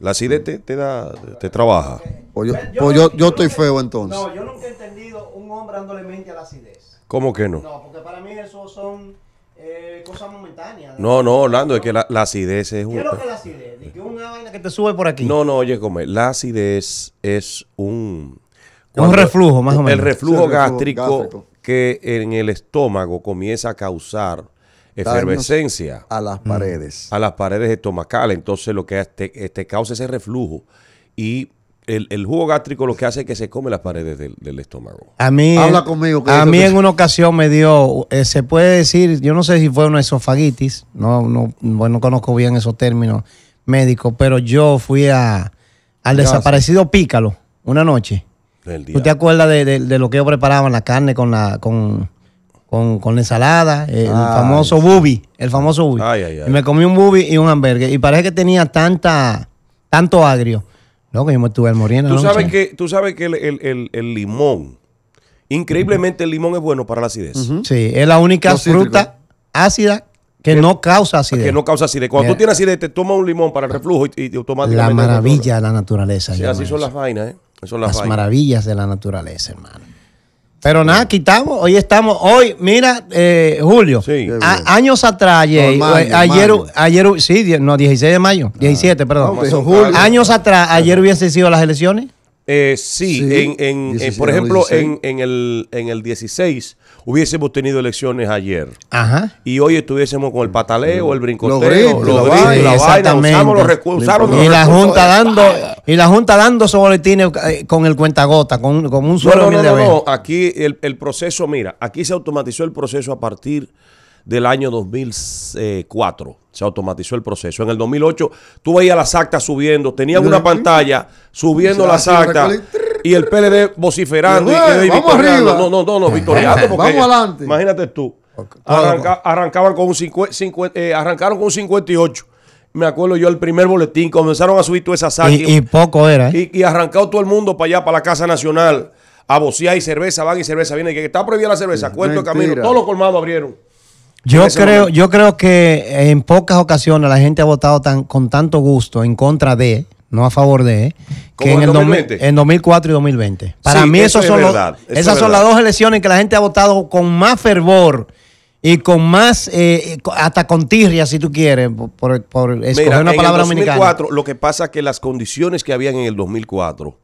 La acidez te, da, te trabaja. O pues yo, pues yo, yo, estoy feo entonces. No, yo nunca he entendido un hombre dándole mente a la acidez. ¿Cómo que no? No, porque para mí eso son eh, cosas momentáneas. No, no, Orlando, es que la, la acidez es un... ¿Qué es que la acidez? ¿De que una vaina que te sube por aquí. No, no, oye, come, la acidez es un... un reflujo, más o menos. El reflujo, gástrico, que en el estómago comienza a causar efervescencia. A las mm. paredes. A las paredes estomacales. Entonces lo que te, este, te este causa ese reflujo. Y el, el, jugo gástrico lo que hace es que se come las paredes del, estómago. A mí, Habla conmigo. a mí en una ocasión me dio, eh, se puede decir, yo no sé si fue una esofagitis, no, no, conozco bien esos términos médicos, pero yo fui al desaparecido Pícalo una noche. ¿Usted acuerda de, de, lo que yo preparaba la carne con la... Con, con, con, ensalada, el famoso bubi, el famoso bubi. y me comí un bubi y un hamburger. Y parece que tenía tanta, tanto agrio. que yo me estuve muriendo. Tú sabes que, tú sabes que el, limón, increíblemente el limón es bueno para la acidez. Sí, es la única fruta ácida que, no causa acidez. Que no causa acidez. Cuando tú tienes acidez, te toma un limón para el reflujo y, y automáticamente. La maravilla de la naturaleza. Sí, ¿eh? así son las vainas, ¿eh? Son las maravillas de la naturaleza, hermano. Pero nada, quitamos, hoy estamos, hoy, mira, eh, Julio, años atrás, ayer, eh, ayer, sí, no, 16 de mayo, 17, ah, perdón, años atrás, ayer hubiesen sido las elecciones. Eh, sí, en, por ejemplo, en, el, en el 16 hubiésemos tenido elecciones ayer Ajá. y hoy estuviésemos con el pataleo, el brincoteo, los la vaina, Usamos los recursos, y la junta dando y la junta dando boletines eh, con el cuentagota, con, con un solo no, no, no aquí el, el proceso, mira, aquí se automatizó el proceso a partir del año 2004. Eh, se automatizó el proceso. En el 2008 tú veías las actas subiendo, tenías una pantalla subiendo las actas y el PLD vociferando. Eh, no, no, no, no, victoriando. vamos adelante. Imagínate tú. arrancaban con un 50, eh, arrancaron con un 58 me acuerdo yo, el primer boletín, comenzaron a subir toda esa saque. Y, poco era. ¿eh? Y, arrancó arrancado todo el mundo para allá, para la Casa Nacional, a bocear y cerveza, van y cerveza, viene que está prohibida la cerveza, mm, cuento camino, todos los colmados abrieron. Yo creo, yo creo que en pocas ocasiones la gente ha votado tan, con tanto gusto en contra de no a favor de, eh, que en, el 2004 y 2020. Para mí eso esas son las dos elecciones que la gente ha votado con más fervor y con más, eh, eh, hasta con tirria, si tú quieres, por, por escoger una palabra dominicana. En 2004, lo que pasa es que las condiciones que habían en el 2004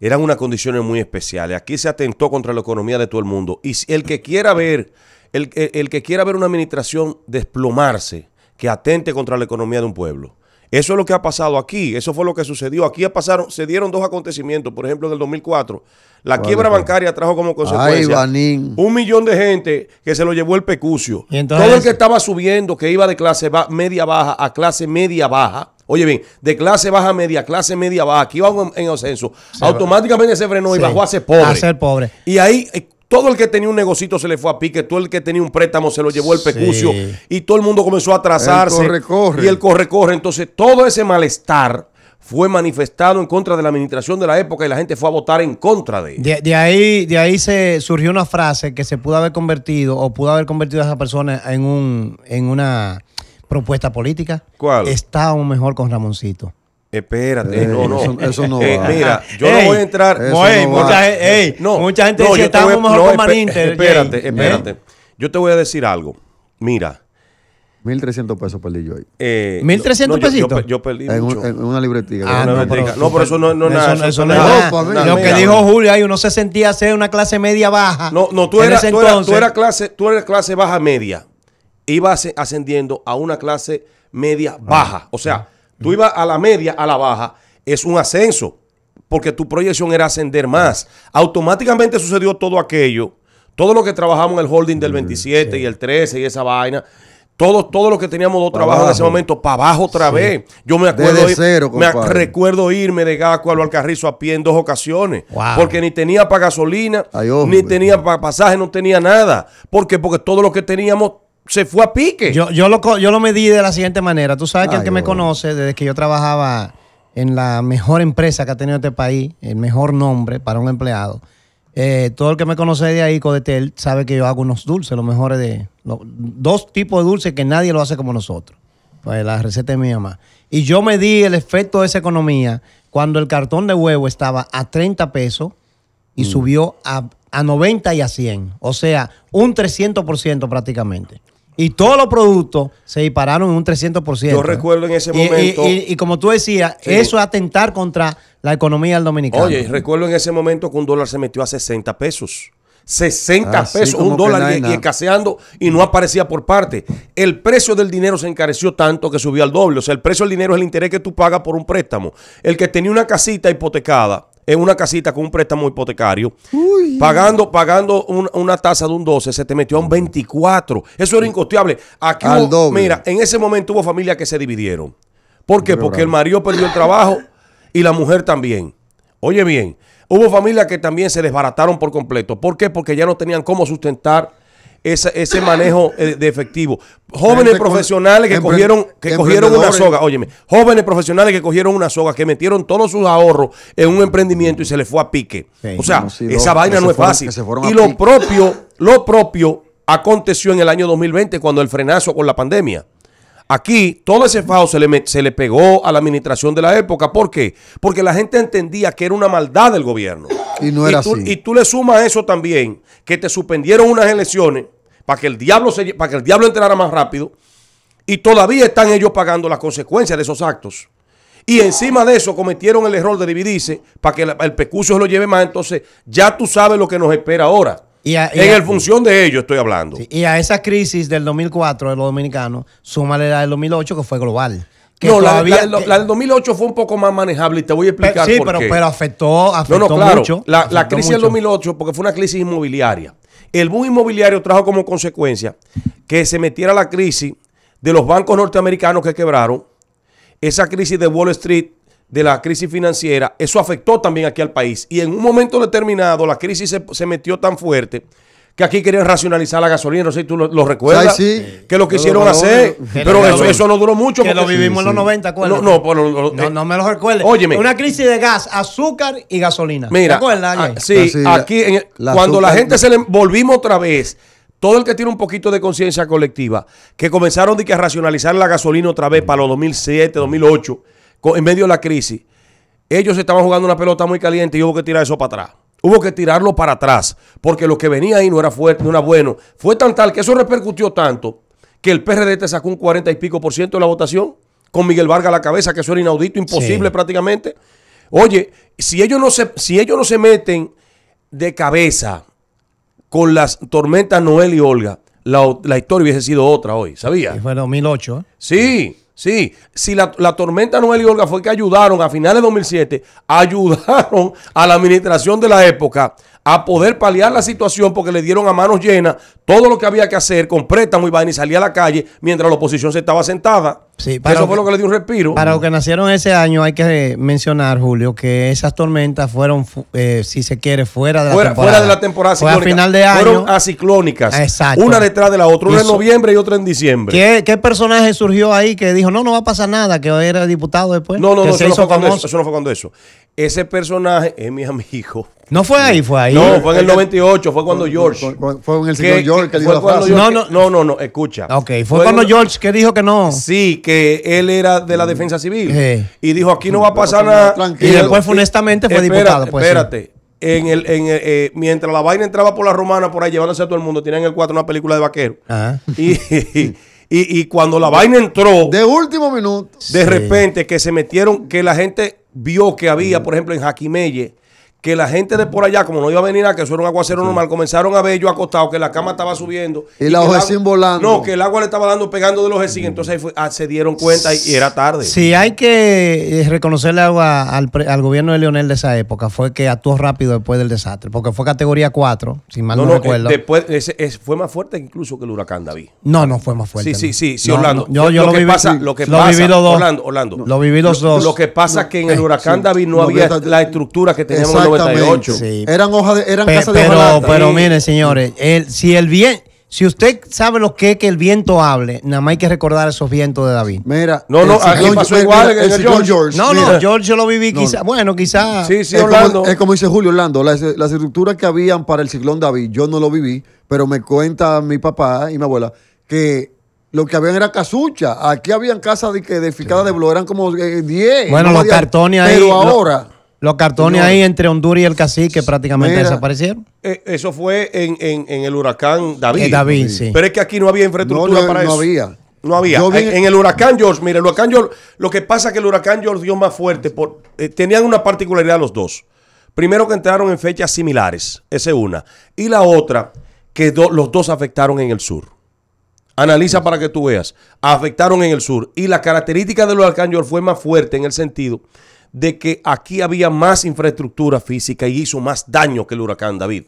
eran unas condiciones muy especiales. Aquí se atentó contra la economía de todo el mundo. Y el que quiera ver, el, el que quiera ver una administración desplomarse, que atente contra la economía de un pueblo, eso es lo que ha pasado aquí, eso fue lo que sucedió. Aquí se dieron dos acontecimientos, por ejemplo, en el 2004. La quiebra bancaria trajo como consecuencia un millón de gente que se lo llevó el pecucio. Todo el que estaba subiendo, que iba de clase media baja a clase media baja, Oye bien, de clase baja media, clase media baja, aquí iba en, ascenso, automáticamente se frenó y bajó a ser pobre. A ser pobre. Y ahí eh, todo el que tenía un negocito se le fue a pique, todo el que tenía un préstamo se lo llevó el pecucio y todo el mundo comenzó a atrasarse. Y el corre-corre. Entonces, todo ese malestar fue manifestado en contra de la administración de la época y la gente fue a votar en contra de, de De, ahí, de ahí se surgió una frase que se pudo haber convertido o pudo haber convertido a esa persona en, un, en una propuesta política. ¿Cuál? aún mejor con Ramoncito. Espérate, no, no. Eso, no eh, mira, yo no voy a entrar. Ey, mucha, gente dice que estamos mejor con Maninter. Espérate, espérate. ¿Eh? Yo te voy a decir algo. Mira. 1.300 pesos perdí yo ahí. Eh, ¿1.300 pesitos? Yo, perdí en, una libretica. Ah, no, no, pero eso no, no nada. Eso, eso no, Lo que dijo Julio ahí, uno se sentía ser una clase media baja. No, no, tú eras, tú clase, tú eras clase baja media. Ibas ascendiendo a una clase media baja. O sea Tú ibas a la media, a la baja, es un ascenso, porque tu proyección era ascender más. Automáticamente sucedió todo aquello, todo lo que trabajamos en el holding del 27 y el 13 y esa vaina. Todo, todo lo que teníamos dos trabajos en ese momento, para abajo otra vez. Yo me acuerdo, me recuerdo irme de Gasco al Alcarrizo a pie en dos ocasiones. Porque ni tenía para gasolina, ni tenía para pasaje, no tenía nada. porque Porque todo lo que teníamos se fue a pique. Yo, yo, lo, yo lo medí de la siguiente manera. Tú sabes que el que me conoce, desde que yo trabajaba en la mejor empresa que ha tenido este país, el mejor nombre para un empleado. Eh, todo el que me conoce de ahí, Codetel, sabe que yo hago unos dulces, los mejores de. dos tipos de dulces que nadie lo hace como nosotros. Pues la receta de mi mamá. Y yo medí el efecto de esa economía cuando el cartón de huevo estaba a 30 pesos y mm. subió a, a 90 y a 100. O sea, un 300% prácticamente. Y todos los productos se dispararon en un 300%. Yo recuerdo en ese momento. Y, como tú decías, eso es atentar contra la economía del dominicano. Oye, recuerdo en ese momento que un dólar se metió a 60 pesos. 60 ah, pesos, un dólar y, y, escaseando y no aparecía por parte. El precio del dinero se encareció tanto que subió al doble. O sea, el precio del dinero es el interés que tú pagas por un préstamo. El que tenía una casita hipotecada en una casita con un préstamo hipotecario, pagando, pagando una tasa de un 12, se te metió a un 24. Eso era incosteable. Aquí mira, en ese momento hubo familias que se dividieron. ¿Por qué? Porque el marido perdió el trabajo y la mujer también. Oye bien, hubo familias que también se desbarataron por completo. ¿Por qué? Porque ya no tenían cómo sustentar ese manejo eh, de efectivo. Jóvenes profesionales que cogieron, que cogieron una soga, óyeme, jóvenes profesionales que cogieron una soga, que metieron todos sus ahorros en un emprendimiento y se les fue a pique. o sea, esa vaina no es fácil. Y lo propio, lo propio aconteció en el año 2020 cuando el frenazo con la pandemia. Aquí todo ese fao se le, pegó a la administración de la época. ¿Por qué? Porque la gente entendía que era una maldad del gobierno. Y no era tú, así. Y tú le sumas eso también, que te suspendieron unas elecciones para que el diablo, para que el entrara más rápido. Y todavía están ellos pagando las consecuencias de esos actos. Y encima de eso cometieron el error de dividirse para que el, el pecucio se lo lleve más. Entonces ya tú sabes lo que nos espera ahora en función de ello estoy hablando. y a esa crisis del 2004 de los dominicanos, súmale la del 2008 que fue global. no, la, del 2008 fue un poco más manejable y te voy a explicar por qué. Sí, pero afectó, afectó no, no, claro, La, crisis del 2008 porque fue una crisis inmobiliaria. El boom inmobiliario trajo como consecuencia que se metiera la crisis de los bancos norteamericanos que quebraron, esa crisis de Wall Street de la crisis financiera, eso afectó también aquí al país. Y en un momento determinado la crisis se, metió tan fuerte que aquí querían racionalizar la gasolina, no sé si tú lo, recuerdas, sí. que lo quisieron hacer, pero eso, no duró mucho. Que lo vivimos en los 90, No, no, no, me lo recuerdes. Óyeme. Una crisis de gas, azúcar y gasolina. Mira, acuerdas? Ah, sí, aquí, cuando la gente se le volvimos otra vez, todo el que tiene un poquito de conciencia colectiva, que comenzaron de que a racionalizar la gasolina otra vez para los 2007, 2008, en medio de la crisis, ellos estaban jugando una pelota muy caliente y hubo que tirar eso para atrás. Hubo que tirarlo para atrás, porque lo que venía ahí no era fuerte, no era bueno. Fue tan tal que eso repercutió tanto que el PRD te sacó un 40 y pico por ciento de la votación, con Miguel Vargas a la cabeza, que eso era inaudito, imposible prácticamente. Oye, si ellos, no se, si ellos no se meten de cabeza con las tormentas Noel y Olga, la, historia hubiese sido otra hoy, ¿sabía? Y fue 2008. ¿eh? Sí. Sí, si la, tormenta Noel y Olga fue que ayudaron a finales de 2007, ayudaron a la administración de la época a poder paliar la situación porque le dieron a manos llenas todo lo que había que hacer con préstamo y vaina y salía a la calle mientras la oposición se estaba sentada. Sí, Eso fue lo que le dio un respiro. Para los que nacieron ese año hay que mencionar, Julio, que esas tormentas fueron, eh, si se quiere, fuera de la temporada. Fuera de la temporada ciclónica. a final de año. Fueron aciclónicas. Exacto. Una detrás de la otra, una en noviembre y otra en diciembre. ¿Qué, personaje surgió ahí que dijo, no, no va a pasar nada, que era diputado después? No, no, no, eso no fue cuando eso. Ese personaje es mi amigo. No fue ahí, fue ahí. No, fue en el 98, fue cuando George. Fue, en el señor George que, dijo no, no, no, no, escucha. Ok, fue, cuando George que dijo que no. Sí, que él era de la mm. defensa civil. Y dijo, aquí no va a pasar nada. Tranquilo. Y después, honestamente, fue diputado. Pues, espérate. En el, en eh, mientras la vaina entraba por la romana, por ahí llevándose a todo el mundo, tenían en el 4 una película de vaquero. Ah. Y, cuando la vaina entró. De último minuto. De repente, que se metieron, que la gente vio que había, por ejemplo, en Jaquimelle que la gente de por allá, como no iba a venir a que eso era un aguacero normal, comenzaron a ver yo acostado que la cama estaba subiendo. Y, los la ojecín volando. No, que el agua le estaba dando, pegando de los ojecín. Entonces ahí ah, se dieron cuenta y, era tarde. si hay que eh, reconocerle algo al, gobierno de Leonel de esa época. Fue que actuó rápido después del desastre, porque fue categoría 4, sin mal no, eh, recuerdo. después, fue más fuerte incluso que el huracán David. No, no fue más fuerte. Sí, sí, sí, Orlando. yo, yo lo, que pasa, lo que pasa, Orlando, Lo viví los dos. Lo, que pasa que en el eh, huracán David no había la estructura que teníamos en eran hojas de, eran casas pero, de Pero mire, señores, si el bien si usted sabe lo que es que el viento hable, nada más hay que recordar esos vientos de David. Mira, no, no, igual el, George. No, no, George yo lo viví quizá, bueno, quizá. Sí, sí, es Orlando. Como, es como dice Julio Orlando, las, estructuras que habían para el ciclón David, yo no lo viví, pero me cuenta mi papá y mi abuela que lo que habían era casucha. Aquí habían casas de, edificadas de blog, eran como 10. Eh, bueno, los cartones ahí. Pero ahora. Los cartones ahí entre Honduras y el cacique prácticamente desaparecieron. Eh, eso fue en, el huracán David. Eh, David, Pero es que aquí no había infraestructura para eso. No había. No había. En el huracán George, mire, el huracán George, lo que pasa es que el huracán George dio más fuerte. Eh, tenían una particularidad los dos. Primero que entraron en fechas similares, esa es una. Y la otra, que los dos afectaron en el sur. Analiza para que tú veas. Afectaron en el sur. Y la característica del huracán George fue más fuerte en el sentido de que aquí había más infraestructura física y hizo más daño que el huracán David.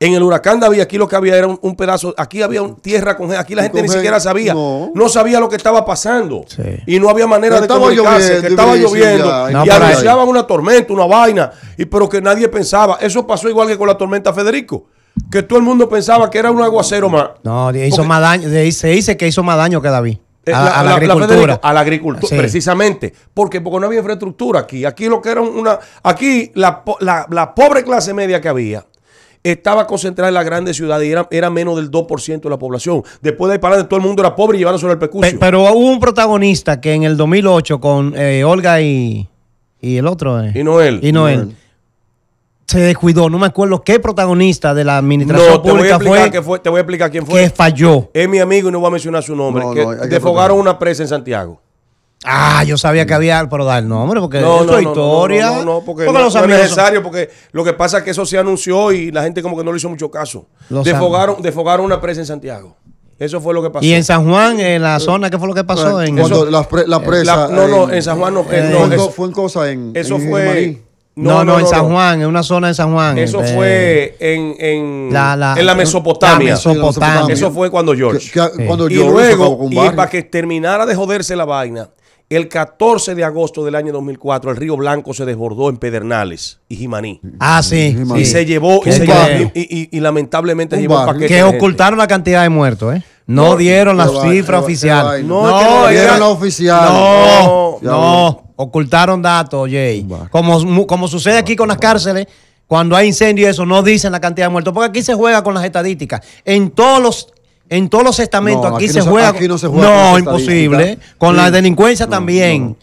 En el huracán David, aquí lo que había era un, pedazo, aquí había tierra con aquí la gente ni siquiera sabía, no. sabía lo que estaba pasando y no había manera de comunicarse, que estaba lloviendo y anunciaban una tormenta, una vaina, y pero que nadie pensaba. Eso pasó igual que con la tormenta Federico. Que todo el mundo pensaba que era un aguacero más. No, hizo más daño, se dice que hizo más daño que David a, la, agricultura. precisamente. Porque, no había infraestructura aquí. Aquí lo que era una. Aquí la, pobre clase media que había estaba concentrada en las grandes ciudades y era, menos del 2% de la población. Después de ahí para todo el mundo era pobre y llevaron solo el percurso. Pero, hubo un protagonista que en el 2008 con eh, Olga y, y el otro. Eh. y Noel. Y Noel se descuidó. No me acuerdo qué protagonista de la administración no, pública fue, que Te voy a explicar quién fue. Que falló. Es mi amigo y no voy a mencionar su nombre. que defogaron una presa en Santiago. Ah, yo sabía que había, pero dar el nombre, porque no, es no, historia. No, no, no porque, no, es necesario, porque lo que pasa es que eso se anunció y la gente como que no le hizo mucho caso. defogaron, defogaron una presa en Santiago. Eso fue lo que pasó. ¿Y en San Juan, en la zona, qué fue lo que pasó? en, la, eh, presa. no, no, en San Juan no. eso, fue cosa en. Eso fue. No, no, en San Juan, en una zona de San Juan. Eso fue en, en, la, Mesopotamia. Eso fue cuando George. y luego, y para que terminara de joderse la vaina, el 14 de agosto del año 2004, el Río Blanco se desbordó en Pedernales y Jimaní. Ah, sí. Y se llevó, y, lamentablemente se llevó Que ocultaron la cantidad de muertos, ¿eh? No, dieron la cifra oficial. no, no dieron la oficial. No, no. Ocultaron datos, Jay. Como, como sucede aquí con las cárceles, cuando hay incendio y eso, no dicen la cantidad de muertos. Porque aquí se juega con las estadísticas. En todos los en todos los estamentos, aquí, se juega, no se juega. No, imposible. Con la delincuencia también.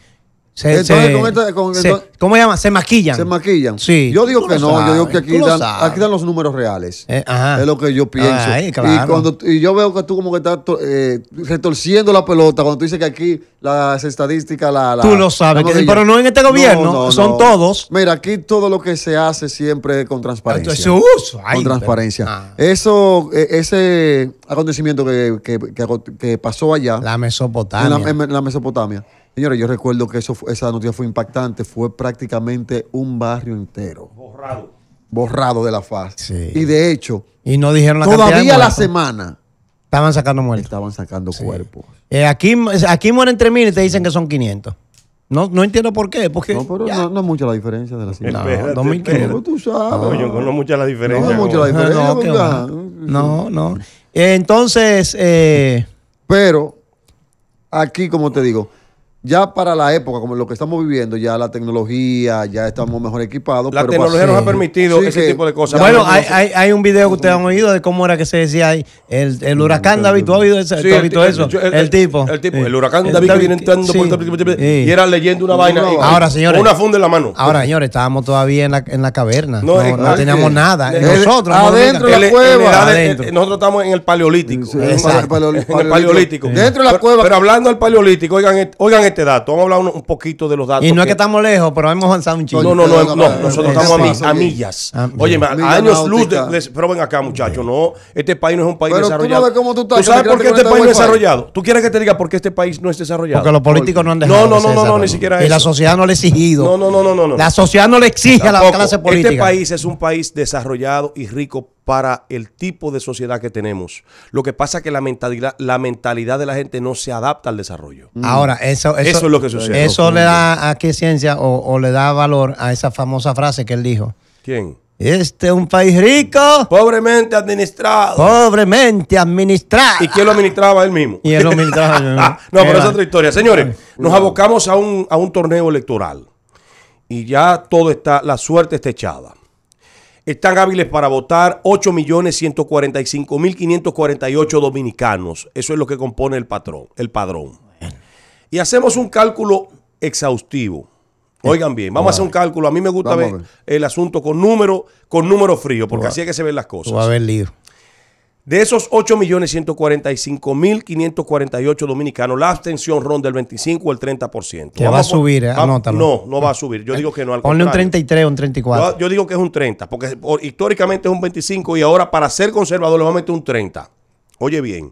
¿Cómo se llama? Se maquillan. Se maquillan. Sí. Yo digo que no, yo digo que aquí dan, los números reales. Eh, es lo que yo pienso. y, cuando, yo veo que tú como que estás eh, retorciendo la pelota cuando tú dices que aquí las estadísticas, la, la, Tú lo sabes, pero no en este gobierno, son todos. Mira, aquí todo lo que se hace siempre con transparencia. su uso. con transparencia. Ah. Eso, e, ese acontecimiento que, pasó allá. La Mesopotamia. la Mesopotamia Señores, yo recuerdo que esa noticia fue impactante, fue prácticamente un barrio entero. Borrado. Borrado de la faz. Sí. Y de hecho, y no dijeron la todavía la semana. Estaban sacando muertos. Estaban sacando cuerpos. Eh, aquí, aquí mueren 3.000 y te dicen que son 500. No, no entiendo por qué. no, pero no, es mucha la diferencia de la cifra. No, No, no es mucha la diferencia. No es mucha la diferencia. No, no. entonces. Eh, pero, aquí, como te digo, ya para la época, como lo que estamos viviendo, ya la tecnología, ya estamos mejor equipados. La tecnología nos ha permitido ese tipo de cosas. Bueno, hay, hay, un video que ustedes han oído de cómo era que se decía ahí, el, el huracán David, ¿tú has oído, eso? el, tipo. El tipo, el huracán David, que viene entrando y era leyendo una vaina. ahora, señores. Una funda en la mano. Ahora, señores, estábamos todavía en la, en la caverna. No, teníamos nada. Nosotros. Adentro de la cueva. Nosotros estamos en el paleolítico. En el paleolítico. Dentro de la cueva. Pero hablando del paleolítico, oigan, oigan este dato, vamos a hablar un, poquito de los datos. Y no es que estamos lejos, pero hemos avanzado un chingo. No, no, no, nosotros estamos a, millas. Ah, Oye, a años luz Pero ven acá, muchachos, no. Este país no es un país desarrollado. tú sabes por qué este país no es desarrollado? ¿Tú quieres que te diga por qué este país no es desarrollado? Porque los políticos no han dejado No, no, no, no, ni siquiera eso. Y la sociedad no le ha exigido. No, no, no, no, no. La sociedad no le exige a la clase política. Este país es un país desarrollado y rico para el tipo de sociedad que tenemos. Lo que pasa es que la mentalidad, la mentalidad de la gente no se adapta al desarrollo. Mm. Ahora, eso, eso, es lo que sucede. ¿Eso le da a qué ciencia o, le da valor a esa famosa frase que él dijo? ¿Quién? Este es un país rico. Pobremente administrado. Pobremente administrado. ¿Y quién lo administraba él mismo? Y lo administraba no, pero es otra historia. Señores, nos abocamos a un, a un torneo electoral. Y ya todo está, la suerte está echada están hábiles para votar 8.145.548 dominicanos. Eso es lo que compone el patrón, el padrón. Y hacemos un cálculo exhaustivo. Oigan bien, vamos a hacer un cálculo. A mí me gusta ver, el asunto con número, con número frío, porque así es que se ven las cosas. a de esos 8.145.548 dominicanos, la abstención ronda el 25 o el 30%. Que va a subir, eh, No, no va a subir. Yo eh, digo que no. Al Ponle un 33 o un 34. Yo, digo que es un 30, porque históricamente es un 25 y ahora para ser conservador le vamos a meter un 30. Oye bien,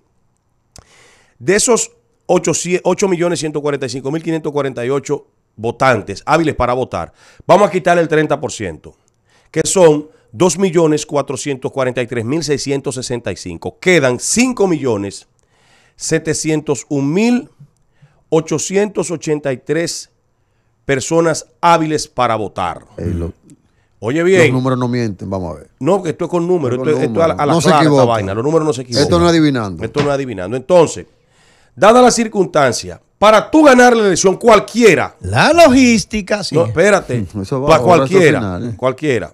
de esos 8.145.548 votantes hábiles para votar, vamos a quitar el 30%, que son 2.443.665. Quedan 5.701.883 personas hábiles para votar. Oye bien. Los números no mienten, vamos a ver. No, que esto es con números. Esto, a, la no se esta vaina. Los números no se equivocan. Esto no es adivinando. Esto no es adivinando. Entonces, dada la circunstancia, para tú ganar la elección, cualquiera. La logística, sí. No, espérate. para cualquiera. Eh. Cualquiera.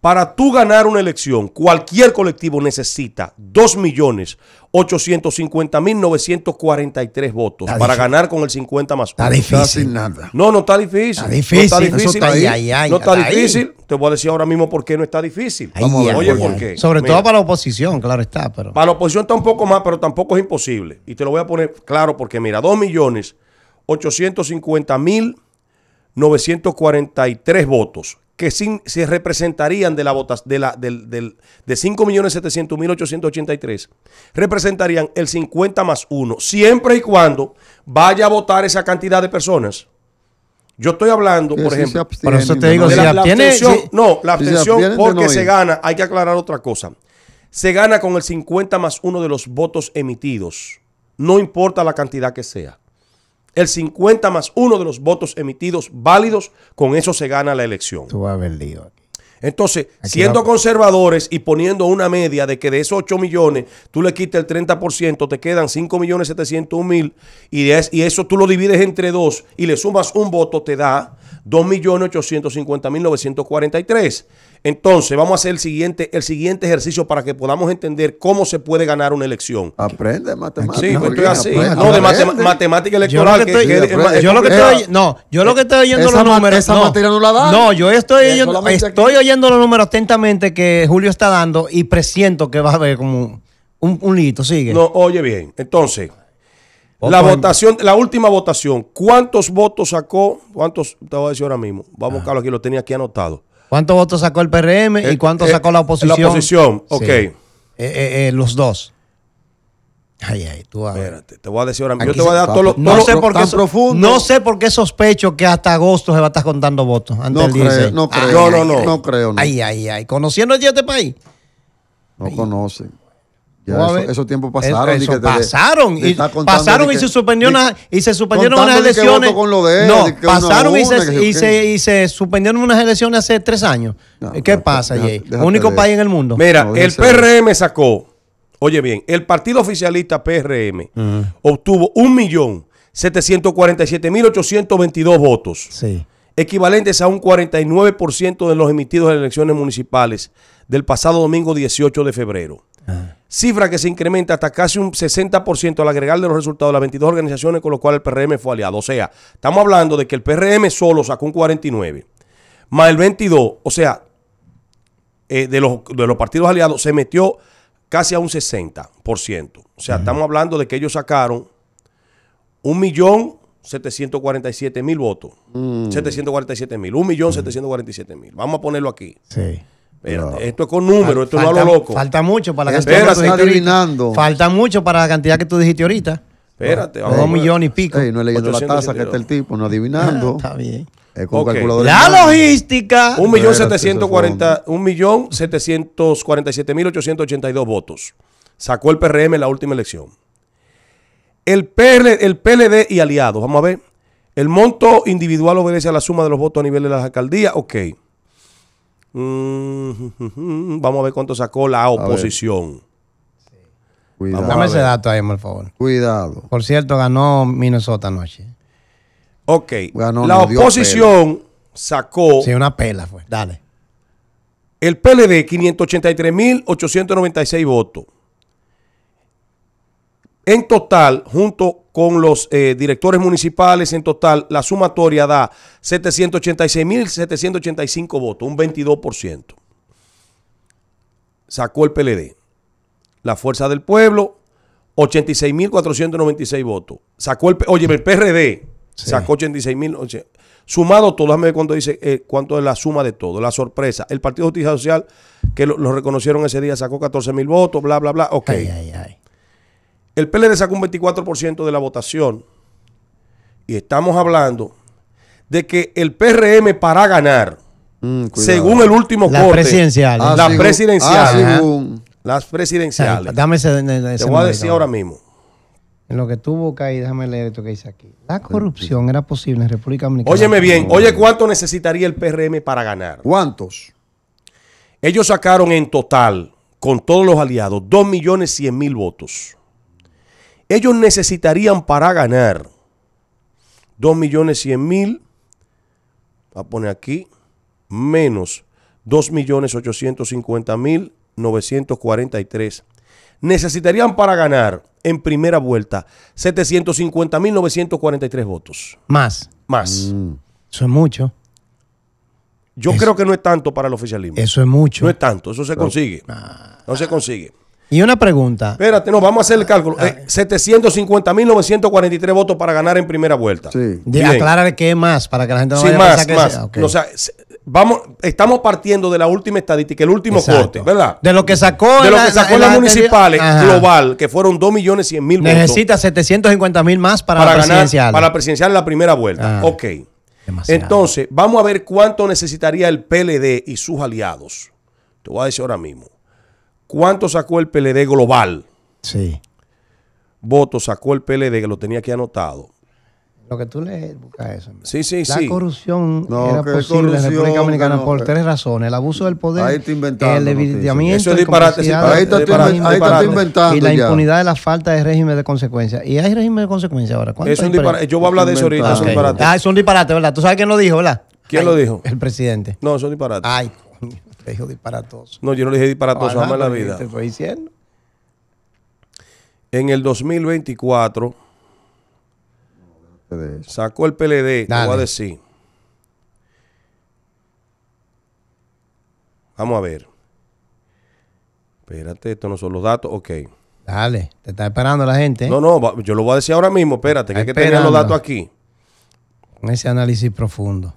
Para tú ganar una elección, cualquier colectivo necesita 2.850.943 votos para ganar con el 50 más 1. Está difícil. nada. No, no está difícil. Está difícil. No está difícil. no está difícil. Te voy a decir ahora mismo por qué no está difícil. oye, ¿por qué? Sobre todo para la oposición, claro está. Para la oposición está un poco más, pero tampoco es imposible. Y te lo voy a poner claro porque, mira, 2.850.943 votos, que se representarían de la de, la, del, del, de 5.700.883, representarían el 50 más 1, siempre y cuando vaya a votar esa cantidad de personas. Yo estoy hablando, por ejemplo, de la, abstención, no, la abstención porque se gana, hay que aclarar otra cosa. Se gana con el 50 más 1 de los votos emitidos, no importa la cantidad que sea. El 50 más uno de los votos emitidos válidos, con eso se gana la elección. Entonces, siendo conservadores y poniendo una media de que de esos 8 millones tú le quites el 30%, te quedan 5 millones mil y, y eso tú lo divides entre dos y le sumas un voto, te da 2.850.943. Entonces, vamos a hacer el siguiente, el siguiente ejercicio para que podamos entender cómo se puede ganar una elección. Aprende matemática. Sí, pues, estoy así. no, de matemática electoral. Yo lo que estoy, no, yo lo que estoy oyendo los números. Esa no, materia no la da. No, yo estoy, eh, oyendo, estoy oyendo los números atentamente que Julio está dando y presiento que va a haber como un, un lito. Sigue. No, oye bien. Entonces, la votación, la última votación, ¿cuántos votos sacó? ¿Cuántos? Te voy a decir ahora mismo. Vamos a buscarlo aquí, lo tenía aquí anotado. ¿Cuántos votos sacó el PRM y eh, cuántos eh, sacó la oposición? La oposición, ok. Eh, los dos. Ay, ay, tú a... Espérate, te voy a decir ahora mismo. Yo te voy a dar todos los. No, sé no sé por qué sospecho que hasta agosto se va a estar contando votos. no, creo, no ah, creo, no, no, no. No creo, no. Ay, ay, ay. ¿Conociendo de este país? No conoce. conocen esos tiempos pasaron. pasaron. y, se suspendieron, y se suspendieron unas elecciones. pasaron y, se, suspendieron unas elecciones hace tres años. que ¿Qué pasa, Jay? Único país en el mundo. Mira, el PRM sacó, oye bien, el partido oficialista PRM obtuvo 1.747.822 votos. Equivalentes a un 49% de los emitidos en elecciones municipales del pasado domingo 18 de febrero. Ah. Cifra que se incrementa hasta casi un 60% al agregar de los resultados de las 22 organizaciones con lo cual el PRM fue aliado. O sea, estamos hablando de que el PRM solo sacó un 49, más el 22, o sea, eh, de, los, partidos aliados se metió casi a un 60%. O sea, estamos hablando de que ellos sacaron un millón 747 mil votos. 747 mm. mil. millón mil. Vamos a ponerlo aquí. Sí. Esto es con números, esto no lo loco. Falta mucho para la cantidad que tú Falta mucho para la cantidad que tú dijiste ahorita. Espérate, dos millones y pico. no leyendo la tasa que está el tipo, no adivinando. está bien. siete con Ochocientos La logística. 1.747.882 votos. Sacó el PRM en la última elección. El, PL, el PLD y aliados. Vamos a ver. El monto individual obedece a la suma de los votos a nivel de las alcaldías. Ok. Mm, vamos a ver cuánto sacó la oposición. Cuidado. ese dato ahí, por favor. Cuidado. Por cierto, ganó Minnesota anoche. Ok. la oposición sacó. Sí, una pela fue. Dale. El PLD, 583.896 votos. En total, junto con los eh, directores municipales, en total, la sumatoria da 786.785 votos, un 22%. Sacó el PLD. La Fuerza del Pueblo, 86.496 votos. Sacó el, oye, el PRD sacó 86.000. Sumado todo, déjame ver cuánto dice, eh, cuánto es la suma de todo, la sorpresa. El Partido Justicia Social, que lo, reconocieron ese día, sacó 14.000 votos, bla, bla, bla. Ok. Ay, ay, ay. El PLD sacó un 24% de la votación. Y estamos hablando de que el PRM para ganar, mm, según el último corte, ah, las presidenciales, las, ah, presidenciales las presidenciales, dame te voy a decir ahora mismo. En lo que tuvo que ahí, déjame leer esto que dice aquí. La corrupción era posible en República Dominicana. Óyeme bien, oye, ¿cuánto necesitaría el PRM para ganar? ¿Cuántos? Ellos sacaron en total, con todos los aliados, 2.100.000 votos. Ellos necesitarían para ganar 2.100.000 millones a poner aquí, menos 2.850.943. mil 943. Necesitarían para ganar en primera vuelta 750.943 votos. Más. Más. Mm. Eso es mucho. Yo creo que no es tanto para el oficialismo. Eso es mucho. No es tanto, eso se consigue. Ah. No se consigue. Y una pregunta. Espérate, no, vamos a hacer el cálculo. 750.943 eh, votos para ganar en primera vuelta. Sí. Aclarar qué más para que la gente no sí, vaya más, a pensar más. O sea, vamos, estamos partiendo de la última estadística, el último corte, ¿verdad? De lo que sacó de lo que sacó la, las municipales global, que fueron 2.100.000 votos. Necesita 750.000 más para, la presidencial. Ganar, para presidencial en la primera vuelta. Ah, ok. Entonces, vamos a ver cuánto necesitaría el PLD y sus aliados. Te voy a decir ahora mismo. ¿Cuánto sacó el PLD global? Sí. Voto sacó el PLD que lo tenía aquí anotado. Lo que tú lees buscas eso. Sí, sí, sí. La corrupción era posible en la República Dominicana por tres razones. El abuso del poder, ahí el debilitamiento, eso es disparate, ahí está, inventando y la impunidad de la falta de régimen de consecuencias. Y hay régimen de consecuencias ahora. Yo voy a hablar de eso ahorita. Es un disparate. Ah, es un disparate, ¿verdad? ¿Tú sabes quién lo dijo, verdad? ¿Quién lo dijo? El presidente. No, es un disparate. Ay, disparatoso. No, yo no le dije disparatoso jamás en la vida. Te estoy diciendo. En el 2024 sacó el PLD, Dale. voy a decir. Vamos a ver. Espérate, estos no son los datos. Ok. Dale, te está esperando la gente. ¿eh? No, no, yo lo voy a decir ahora mismo. Espérate, que hay que tener los datos aquí. Ese análisis profundo.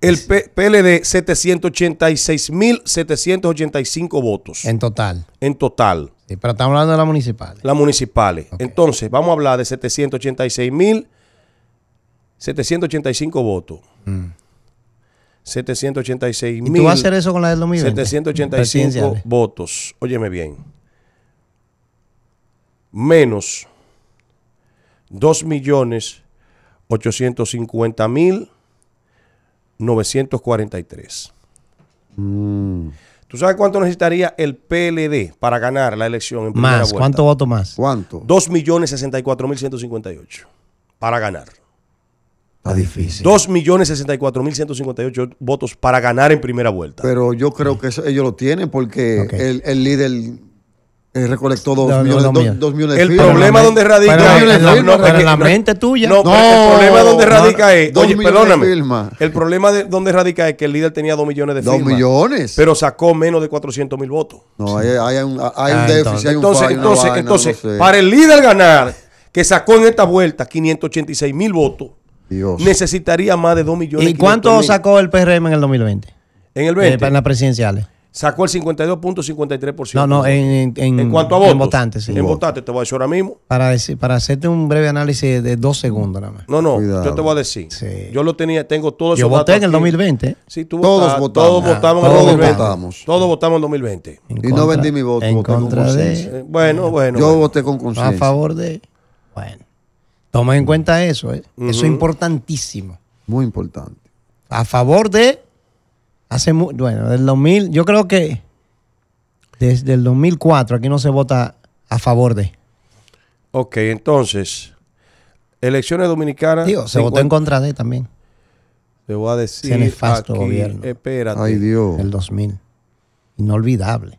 El PLD, 786.785 votos. En total. En total. Sí, pero estamos hablando de las municipales. Las municipales. Entonces, vamos a hablar de 786.785 votos. Mm. 786 mil. ¿Tú a hacer eso con la del 785 votos. Óyeme bien. Menos 2.850.000 millones 943. Mm. ¿Tú sabes cuánto necesitaría el PLD para ganar la elección en primera más, vuelta? ¿Cuánto voto más? ¿Cuánto? 2.064.158 para ganar. Está difícil. 2.064.158 votos para ganar en primera vuelta. Pero yo creo que ellos lo tienen porque el líder eh, recolectó dos no, millones, no, no, dos, dos millones El problema donde radica es. la mente tuya. No, el problema donde radica es. Oye, perdóname. Firma. El problema de, donde radica es que el líder tenía dos millones de firmas. Dos millones. Pero sacó menos de 400 mil votos. No, sí. hay, hay, un, hay ah, un déficit. Entonces, hay un entonces, vaina, entonces sé. para el líder ganar, que sacó en esta vuelta 586 mil votos, Dios. necesitaría más de dos millones. ¿Y cuánto sacó el PRM en el 2020? En el 20. Eh, en las presidenciales sacó el 52.53%. No, no, en, en, cuanto a votos. En votantes, sí. En votantes, te voy a decir ahora mismo. Para, decir, para hacerte un breve análisis de dos segundos nada más. No, no, yo te voy a decir. Yo lo tenía, tengo todo Yo voté en el 2020. Sí, tú todos votamos. Todos votamos en el 2020. Todos votamos en 2020. y no vendí mi voto. En contra de, bueno, eh, bueno. Yo voté con conciencia. A favor de... Bueno. Toma en cuenta eso, ¿eh? Eso es importantísimo. Muy importante. A favor de Hace bueno, del 2000, yo creo que desde el 2004 aquí no se vota a favor de. Ok, entonces, elecciones dominicanas. Tío, se votó en contra de también. Te voy a decir. gobierno. Espérate. Ay, Dios. El 2000. Inolvidable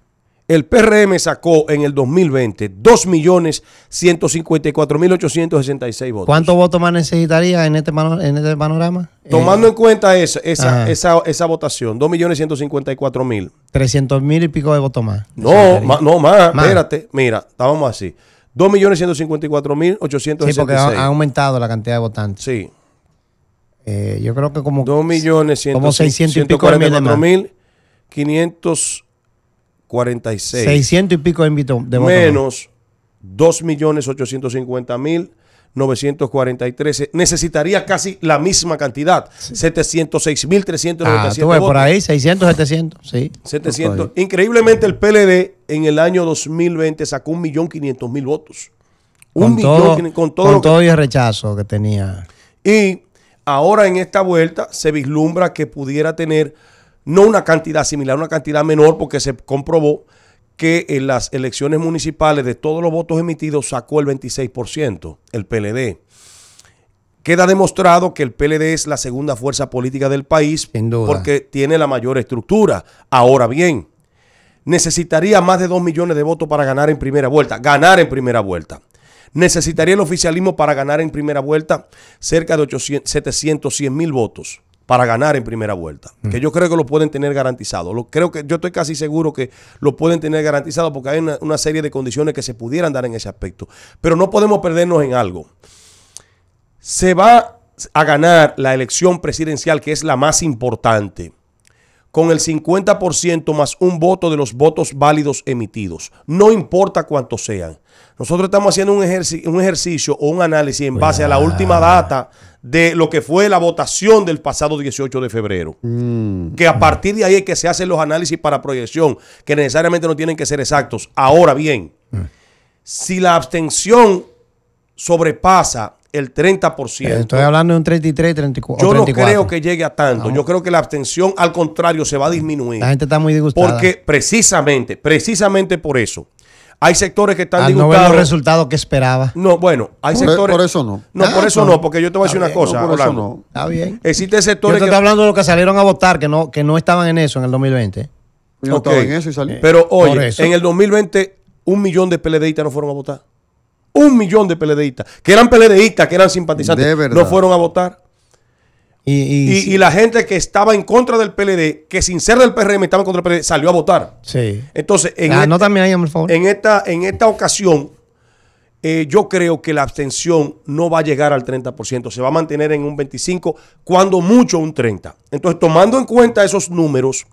el PRM sacó en el 2020 2.154.866 votos. ¿Cuántos votos más necesitaría en este, en este panorama? Tomando eh, en cuenta esa, esa, esa, votación, 2.154.000. 300.000 y pico de votos más. No, no más, espérate. Mira, estábamos así. 2.154.866. Sí, porque ha, aumentado la cantidad de votantes. Sí. Eh, yo creo que como... mil 500 46. 600 y pico de votos. Menos 2.850.943. Necesitaría casi la misma cantidad. Sí. 706.397 ah, por ahí, 600, 700. 700. Increíblemente el PLD en el año 2020 sacó 1.500.000 votos. Con Un todo, millón, con todo, con y el rechazo que tenía. Y ahora en esta vuelta se vislumbra que pudiera tener no una cantidad similar, una cantidad menor, porque se comprobó que en las elecciones municipales de todos los votos emitidos sacó el 26%, el PLD. Queda demostrado que el PLD es la segunda fuerza política del país porque tiene la mayor estructura. Ahora bien, necesitaría más de 2 millones de votos para ganar en primera vuelta, ganar en primera vuelta. Necesitaría el oficialismo para ganar en primera vuelta cerca de 800, 700, 100 mil votos para ganar en primera vuelta. Que mm. yo creo que lo pueden tener garantizado. Lo, creo que, yo estoy casi seguro que lo pueden tener garantizado porque hay una, serie de condiciones que se pudieran dar en ese aspecto. Pero no podemos perdernos en algo. Se va a ganar la elección presidencial, que es la más importante, con el 50% más un voto de los votos válidos emitidos. No importa cuántos sean. Nosotros estamos haciendo un, un ejercicio o un análisis en base a la última data de lo que fue la votación del pasado 18 de febrero. Mm. Que a partir de ahí es que se hacen los análisis para proyección, que necesariamente no tienen que ser exactos. Ahora bien, eh. si la abstención sobrepasa el 30%. Eh, estoy hablando de un 33, 34. Yo no creo que llegue a tanto. Yo creo que la abstención, al contrario, se va a disminuir. La gente está muy disgustada. Porque precisamente, precisamente por eso, hay sectores que están Al No ver los resultados que esperaba. No, bueno, hay por e- sectores. por eso no. No, por ah, eso no. porque yo te voy a decir una cosa. No, por eso no. Está bien. Existe sectores. Yo te estoy hablando de los que salieron a votar, que no, que no estaban en eso en el 2020. No estaban en eso y salieron. Pero hoy eh, en el 2020, un millón de PLDistas no fueron a votar. Un millón de PLDistas, que eran PLDistas, que eran simpatizantes, no fueron a votar. Y, la gente que estaba en contra del PLD, que sin ser del PRM estaba en contra del PLD, salió a votar. Sí. Entonces, en, esta, en, esta, en esta ocasión, eh, yo creo que la abstención no va a llegar al 30%, se va a mantener en un 25%, cuando mucho un 30%. Entonces, tomando en cuenta esos números,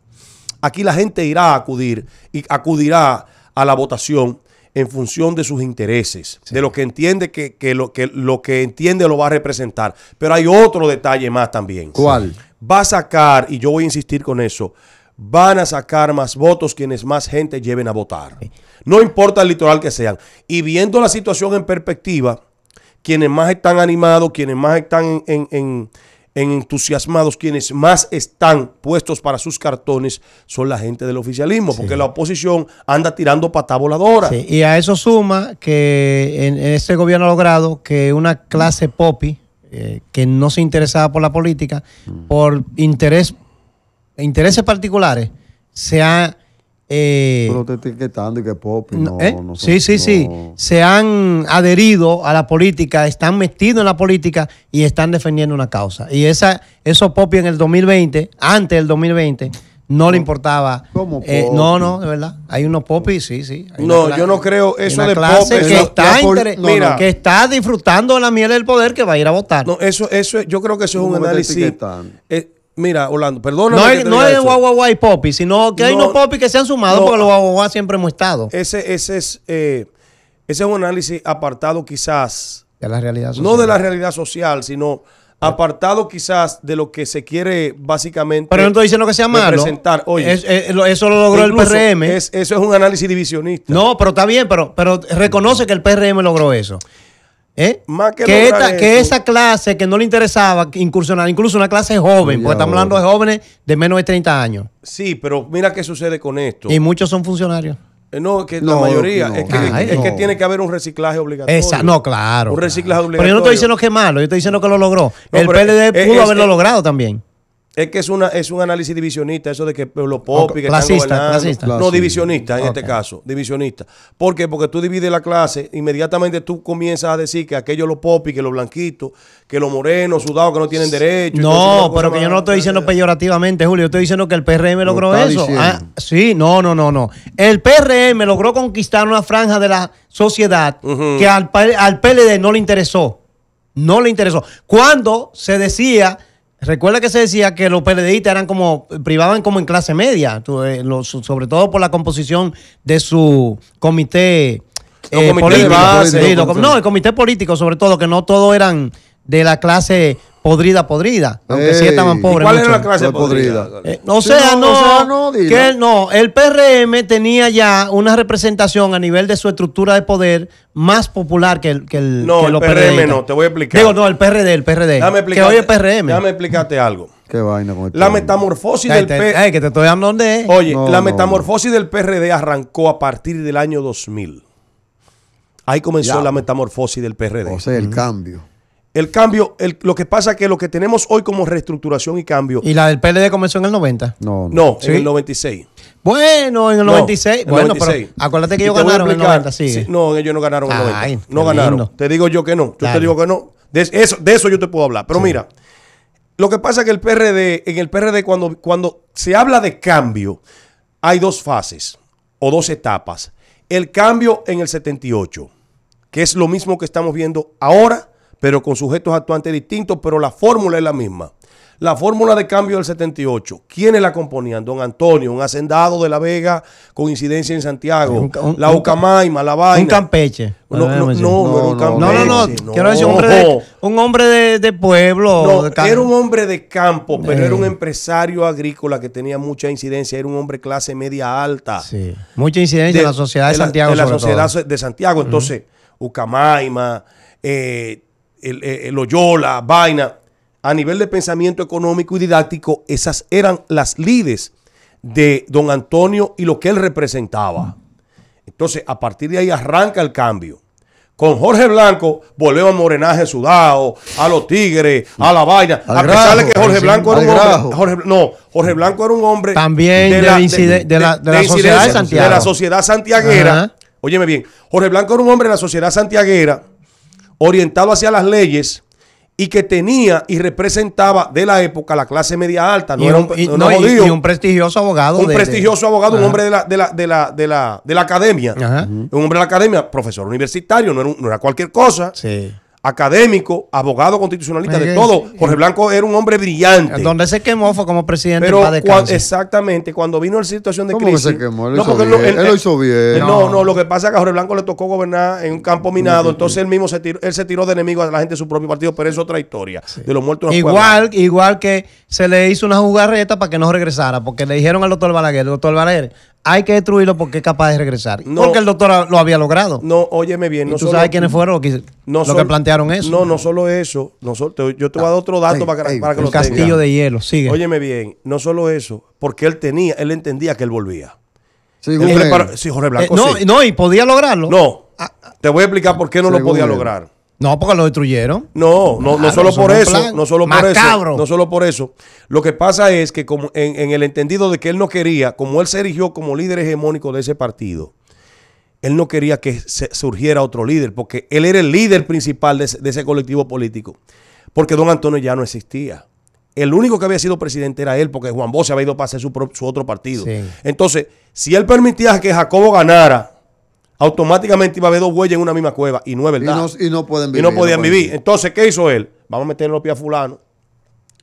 aquí la gente irá a acudir y acudirá a la votación en función de sus intereses, de lo que entiende que, lo, que lo que entiende lo va a representar. Pero hay otro detalle más también. ¿Cuál? Va a sacar, y yo voy a insistir con eso, van a sacar más votos quienes más gente lleven a votar. No importa el litoral que sean. Y viendo la situación en perspectiva, quienes más están animados, quienes más están en entusiasmados quienes más están puestos para sus cartones son la gente del oficialismo, porque la oposición anda tirando pata voladora. Y a eso suma que en, este gobierno ha logrado que una clase popi eh, que no se interesaba por la política, mm. por interés, intereses particulares, se ha eh, y que ¿eh? sí, sí, sí. Se han adherido a la política, están metidos en la política y están defendiendo una causa. Y esa, eso en el 2020, antes del 2020, no, le importaba. Eh, no, no, de verdad. Hay unos popis, sí, sí. No, yo no creo eso de Que, está que está disfrutando la miel del poder que va a ir a votar. No, eso, eso, yo creo que eso es un análisis. Mira, Orlando, perdóname. No, es no es y popi, sino que hay unos popis que se han sumado porque los guaguaguá siempre hemos estado. Ese, ese, es, eh, ese es un análisis apartado quizás. De la realidad No de la realidad social, sino apartado quizás de lo que se quiere básicamente. Pero no estoy diciendo que sea malo. Oye, eso lo logró el PRM. eso es un análisis divisionista. No, pero está bien, pero, pero reconoce que el PRM logró eso. ¿Eh? que, esa clase que no le interesaba incursionar, incluso una clase joven, porque estamos hablando de jóvenes de menos de 30 años. Sí, pero mira qué sucede con esto. Y muchos son funcionarios. Eh, no, que la mayoría. Es, que, tiene que haber un reciclaje obligatorio. Esa, no, claro. Un reciclaje obligatorio. Pero yo no estoy diciendo que es malo, yo estoy diciendo que lo logró. El PLD pudo haberlo logrado también. Es que es, una, es un análisis divisionista, eso de que los popis... que están No, divisionista en este caso, divisionista. ¿Por qué? Porque tú divides la clase, inmediatamente tú comienzas a decir que aquellos los popis, que los blanquitos, que los morenos, sudados, que no tienen derecho. No, pero que yo no lo estoy diciendo peyorativamente, Julio, yo estoy diciendo que el PRM logró eso. Ah, sí, no, no, no, no. El PRM logró conquistar una franja de la sociedad que al, al PLD no le interesó. No le interesó. Cuando se decía Recuerda que se decía que los PLDistas eran como, privaban como en clase media, eh, sobre todo por la composición de su comité, eh, político. Ah, no, el comité político, sobre todo, que no todos eran de la clase podrida, podrida. Aunque Ey, sí estaban pobres. ¿Cuál era la clase podrida? Eh, o, no, no, sea, no, el PRM tenía ya una representación a nivel de su estructura de poder más popular que el, que el No, el PRM no, te voy a explicar. Digo, no, el PRD, el PRD. que hoy es PRM. dame explicarte algo. Qué vaina con el este La metamorfosis del PRD. que te estoy dando Oye, la metamorfosis del PRD arrancó a partir del año 2000. Ahí comenzó la metamorfosis del PRD. O sea, el cambio. El cambio, lo que pasa es que lo que tenemos hoy como reestructuración y cambio. ¿Y la del PLD comenzó en el 90? No, en el 96. Bueno, en el 96. bueno, pero acuérdate que ellos ganaron en el 90, Sí, no, ellos no ganaron en el 90. no ganaron. Te digo yo que no. Yo te digo que no. De eso, yo te puedo hablar. Pero mira, lo que pasa es que el PRD, en el PRD, cuando, cuando se habla de cambio, hay dos fases o dos etapas. El cambio en el 78, que es lo mismo que estamos viendo ahora pero con sujetos actuantes distintos, pero la fórmula es la misma. La fórmula de cambio del 78, ¿quiénes la componían? Don Antonio, un hacendado de La Vega con incidencia en Santiago, la Ucamaima, la Vaina. Un campeche. No, no, no, no, quiero decir un hombre de, de, pueblo. era un hombre de campo, pero era un eh. empresario agrícola que tenía mucha incidencia, era un hombre clase media alta. Sí, mucha incidencia en la sociedad de, Santiago. En la, sociedad de Santiago, entonces, Ucamaima, eh, el, eh, Vaina, a nivel de pensamiento económico y didáctico, esas eran las líderes de don Antonio y lo que él representaba. Entonces, a partir de ahí arranca el cambio. Con Jorge Blanco volvemos a Morenaje Sudado, a los Tigres, a la vaina. a pesar de que Jorge Blanco era un hombre. no, Jorge Blanco era un hombre. También de la, la, sociedad santiaguera. Óyeme bien, Jorge Blanco era un hombre de la sociedad santiaguera orientado hacia las leyes y que tenía y representaba de la época la clase media alta. No era un, un prestigioso abogado. Un prestigioso abogado, un hombre de la, de la, de la, de la, de la academia. Un hombre de la academia, profesor universitario, no era, cualquier cosa académico, abogado constitucionalista, de todo. Jorge Blanco era un hombre brillante. Donde se quemó fue como presidente. Pero exactamente, cuando vino la situación de crisis. Que se quemó? no, lo hizo bien. No, no, lo que pasa es que a Jorge Blanco le tocó gobernar en un campo minado, entonces él mismo se tiró, él se tiró de enemigo a la gente de su propio partido, pero es otra historia. De los muertos. Igual, igual que se le hizo una jugarreta para que no regresara, porque le dijeron al doctor Balaguer, doctor Balaguer, hay que destruirlo porque es capaz de regresar. No, porque el doctor lo había logrado. No, óyeme bien. no tú sabes quiénes fueron que, no lo que plantearon no, no solo eso. No solo, yo te voy a dar otro dato para, que castillo de hielo, sigue. Óyeme bien, no solo eso, porque él tenía, él entendía que él volvía. Sí, eh, no, no, y podía lograrlo. No, ah, ah. te voy a explicar por qué no lo podía lograr. No, porque lo destruyeron. No, no, ah, solo por eso, no solo por eso, no solo por eso. Lo que pasa es que como en, en el entendido de que él no quería, como él se erigió como líder hegemónico de ese partido, él no quería que surgiera otro líder, porque él era el líder principal de, ese colectivo político, porque don Antonio ya no existía. El único que había sido presidente era él, porque Juan Bosch había ido para hacer su, otro partido. Entonces, si él permitía que Jacobo ganara, automáticamente iba a haber dos bueyes en una misma cueva. Y no es verdad. Y no, pueden vivir. Y no podían vivir. vivir. Entonces, ¿qué hizo él? Vamos a meterle los pies a fulano.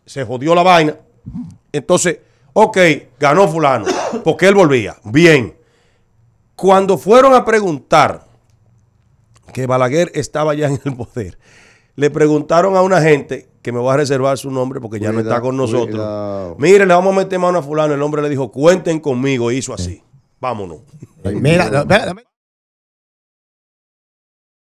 Se jodió la vaina. Entonces, ok, ganó fulano. Porque él volvía. Bien. Cuando fueron a preguntar que Balaguer estaba ya en el poder, le preguntaron a una gente que me va a reservar su nombre porque ya no está con nosotros. Mire, le vamos a meter mano a fulano. El hombre le dijo, cuenten conmigo. hizo así. Eh. Vámonos. Mira,